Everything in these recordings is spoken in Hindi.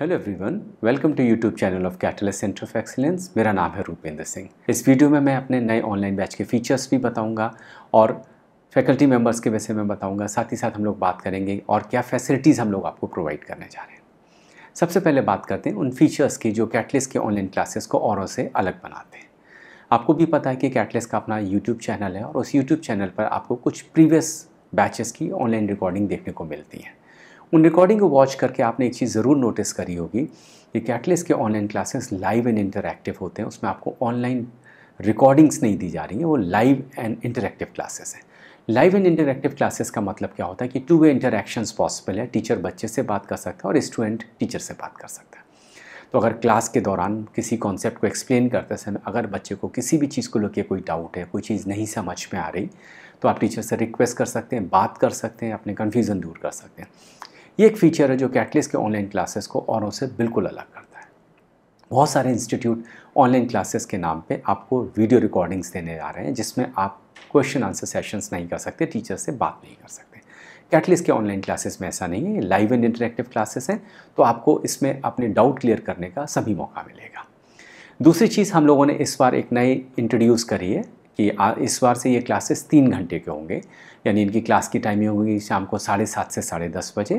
hello everyone welcome to YouTube channel of Catalyst Centre of Excellence मेरा नाम है रूपेंद्र सिंह इस वीडियो में मैं अपने नए ऑनलाइन बैच के फीचर्स भी बताऊंगा और फैकल्टी मेंबर्स के वैसे मैं बताऊंगा साथ ही साथ हम लोग बात करेंगे और क्या फैसिलिटीज़ हम लोग आपको प्रोवाइड करने जा रहे हैं सबसे पहले बात करते हैं उन फीचर्स की जो कैटलिस के ऑनलाइन क्लासेस को औरों से अलग बनाते हैं आपको भी पता है कि कैटलिस का अपना यूट्यूब चैनल है और उस यूट्यूब चैनल पर आपको कुछ प्रीवियस बैचेस की ऑनलाइन रिकॉर्डिंग देखने को मिलती है उन रिकॉर्डिंग को वॉच करके आपने एक चीज़ ज़रूर नोटिस करी होगी कि कैटलिस्ट के online classes live and interactive होते हैं उसमें आपको ऑनलाइन रिकॉर्डिंग्स नहीं दी जा रही हैं वो लाइव एंड इंटरेक्टिव क्लासेस हैं लाइव एंड इंटरेक्टिव क्लासेस का मतलब क्या होता है कि टू वे इंटरैक्शंस पॉसिबल है टीचर बच्चे से बात कर सकता है और स्टूडेंट टीचर से बात कर सकता है तो अगर क्लास के दौरान किसी कॉन्सेप्ट को एक्सप्लेन करते समय अगर बच्चे को किसी भी चीज़ को लेकर कोई डाउट है कोई चीज़ नहीं समझ में आ रही तो आप टीचर से रिक्वेस्ट कर सकते हैं बात कर सकते हैं अपने कन्फ्यूज़न दूर कर सकते हैं ये एक फीचर है जो कैटलिस्ट के ऑनलाइन क्लासेस को औरों से बिल्कुल अलग करता है बहुत सारे इंस्टीट्यूट ऑनलाइन क्लासेस के नाम पे आपको वीडियो रिकॉर्डिंग्स देने जा रहे हैं जिसमें आप क्वेश्चन आंसर सेशंस नहीं कर सकते टीचर से बात नहीं कर सकते कैटलिस्ट के ऑनलाइन क्लासेस में ऐसा नहीं है लाइव एंड इंटरेक्टिव क्लासेस हैं तो आपको इसमें अपने डाउट क्लियर करने का सभी मौका मिलेगा दूसरी चीज़ हम लोगों ने इस बार एक नई इंट्रोड्यूस करी है कि इस बार से ये क्लासेस तीन घंटे के होंगे यानी इनकी क्लास की टाइमिंग होगी शाम को साढ़े सात से साढ़े दस बजे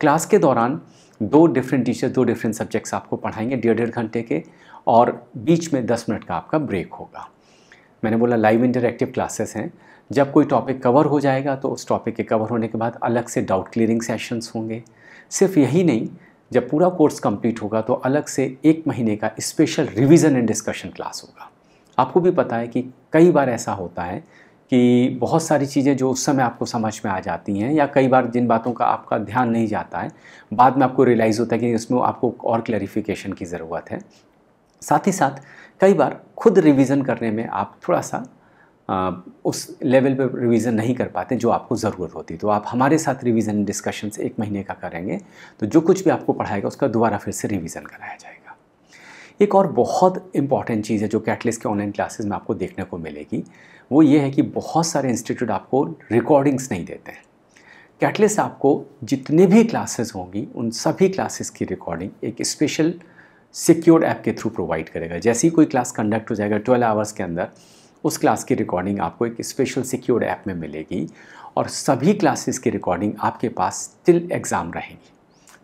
क्लास के दौरान दो डिफरेंट टीचर दो डिफरेंट सब्जेक्ट्स आपको पढ़ाएंगे डेढ़ डेढ़ घंटे के और बीच में दस मिनट का आपका ब्रेक होगा मैंने बोला लाइव इंटरेक्टिव क्लासेस हैं जब कोई टॉपिक कवर हो जाएगा तो उस टॉपिक के कवर होने के बाद अलग से डाउट क्लियरिंग सेशंस होंगे सिर्फ यही नहीं जब पूरा कोर्स कंप्लीट होगा तो अलग से एक महीने का special revision and discussion class होगा आपको भी पता है कि कई बार ऐसा होता है कि बहुत सारी चीज़ें जो उस समय आपको समझ में आ जाती हैं या कई बार जिन बातों का आपका ध्यान नहीं जाता है बाद में आपको रियलाइज़ होता है कि इसमें आपको और क्लैरिफिकेशन की ज़रूरत है साथ ही साथ कई बार खुद रिवीजन करने में आप थोड़ा सा आ, उस लेवल पर रिवीजन नहीं कर पाते जो आपको ज़रूरत होती तो आप हमारे साथ रिवीजन डिस्कशंस एक महीने का करेंगे तो जो कुछ भी आपको पढ़ाएगा उसका दोबारा फिर से रिवीजन कराया जाएगा एक और बहुत इंपॉर्टेंट चीज़ है जो कैटलिस्ट के ऑनलाइन क्लासेस में आपको देखने को मिलेगी वो ये है कि बहुत सारे इंस्टीट्यूट आपको रिकॉर्डिंग्स नहीं देते हैं कैटलिस्ट आपको जितने भी क्लासेस होंगी उन सभी क्लासेस की रिकॉर्डिंग एक स्पेशल सिक्योर्ड ऐप के थ्रू प्रोवाइड करेगा जैसे ही कोई क्लास कंडक्ट हो जाएगा 12 आवर्स के अंदर उस क्लास की रिकॉर्डिंग आपको एक स्पेशल सिक्योर्ड ऐप में मिलेगी और सभी क्लासेस की रिकॉर्डिंग आपके पास स्टिल एग्ज़ाम रहेगी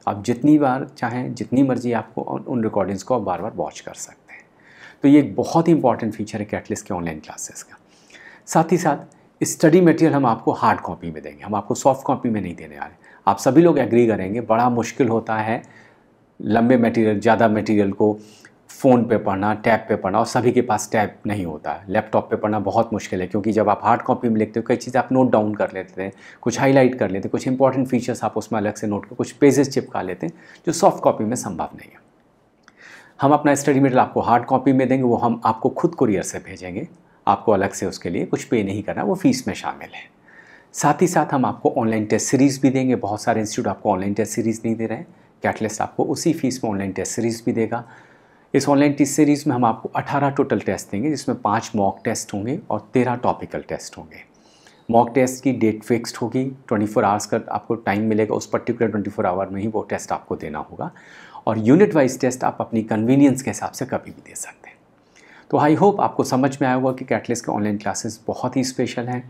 आप जितनी बार चाहें जितनी मर्जी आपको उन रिकॉर्डिंग्स को आप बार बार वॉच कर सकते हैं तो ये एक बहुत ही इंपॉर्टेंट फीचर है कैटलिस्ट के ऑनलाइन क्लासेस का साथ ही साथ स्टडी मटेरियल हम आपको हार्ड कॉपी में देंगे हम आपको सॉफ्ट कॉपी में नहीं देने वाले आप सभी लोग एग्री करेंगे बड़ा मुश्किल होता है लंबे मटेरियल ज़्यादा मटेरियल को फ़ोन पे पढ़ना टैब पे पढ़ना और सभी के पास टैब नहीं होता है लैपटॉप पे पढ़ना बहुत मुश्किल है क्योंकि जब आप हार्ड कॉपी में लिखते हो कई चीज़ें आप नोट डाउन कर लेते हैं कुछ हाईलाइट कर लेते हैं कुछ इंपॉर्टेंट फीचर्स आप उसमें अलग से नोट कर कुछ पेजेस चिपका लेते हैं जो सॉफ्ट कॉपी में संभव नहीं है हम अपना स्टडी मटेरियल आपको हार्ड कॉपी में देंगे वो हम आपको खुद कुरियर से भेजेंगे आपको अलग से उसके लिए कुछ पे नहीं करना वो फीस में शामिल है साथ ही साथ हम आपको ऑनलाइन टेस्ट सीरीज़ भी देंगे बहुत सारे इंस्टीट्यूट आपको ऑनलाइन टेस्ट सीरीज़ नहीं दे रहे हैं कैटलिस्ट आपको उसी फीस में ऑनलाइन टेस्ट सीरीज़ भी देगा इस ऑनलाइन टेस्ट सीरीज़ में हम आपको 18 टोटल टेस्ट देंगे जिसमें पाँच मॉक टेस्ट होंगे और 13 टॉपिकल टेस्ट होंगे मॉक टेस्ट की डेट फिक्स्ड होगी 24 आवर्स का आपको टाइम मिलेगा उस पर्टिकुलर 24 आवर में ही वो टेस्ट आपको देना होगा और यूनिट वाइज टेस्ट आप अपनी कन्वीनियंस के हिसाब से कभी भी दे सकते हैं तो आई होप आपको समझ में आया होगा कि कैटलिस के ऑनलाइन क्लासेस बहुत ही स्पेशल हैं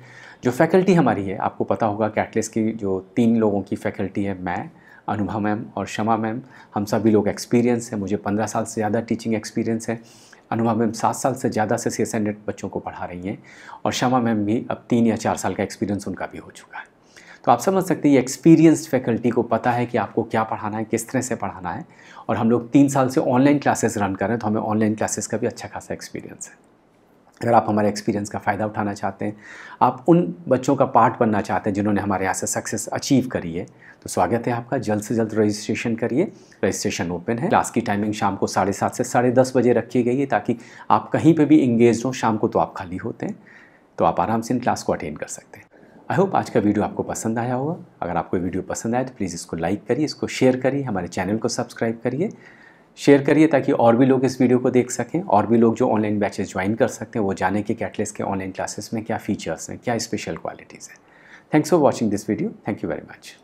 जो फैकल्टी हमारी है आपको पता होगा कैटलिस की जो तीन लोगों की फैकल्टी है मैं अनुभव मैम और शमा मैम हम सभी लोग एक्सपीरियंस हैं मुझे पंद्रह साल से ज़्यादा टीचिंग एक्सपीरियंस है अनुभव मैम सात साल से ज़्यादा से सी एस बच्चों को पढ़ा रही हैं और शमा मैम भी अब तीन या चार साल का एक्सपीरियंस उनका भी हो चुका है तो आप समझ सकते हैं ये एक्सपीरियंस फैकल्टी को पता है कि आपको क्या पढ़ाना है किस तरह से पढ़ाना है और हम लोग तीन साल से ऑनलाइन क्लासेस रन कर रहे हैं तो हमें ऑनलाइन क्लासेस का भी अच्छा खासा एक्सपीरियंस है अगर आप हमारे एक्सपीरियंस का फ़ायदा उठाना चाहते हैं आप उन बच्चों का पार्ट बनना चाहते हैं जिन्होंने हमारे यहाँ से सक्सेस अचीव करी है तो स्वागत है आपका जल्द से जल्द रजिस्ट्रेशन करिए रजिस्ट्रेशन ओपन है क्लास की टाइमिंग शाम को साढ़े सात से साढ़े दस बजे रखी गई है ताकि आप कहीं पर भी इंगेज हों शाम को तो आप खाली होते हैं तो आप आराम से इन क्लास को अटेंड कर सकते हैं आई होप आज का वीडियो आपको पसंद आया होगा अगर आपको वीडियो पसंद आए तो प्लीज़ इसको लाइक करिए इसको शेयर करिए हमारे चैनल को सब्सक्राइब करिए शेयर करिए ताकि और भी लोग इस वीडियो को देख सकें और भी लोग जो ऑनलाइन बैचेस ज्वाइन कर सकते हैं वो जाने कि कैटलिस्ट के ऑनलाइन क्लासेस में क्या फीचर्स हैं क्या स्पेशल क्वालिटीज़ हैं thanks for watching this video thank you very much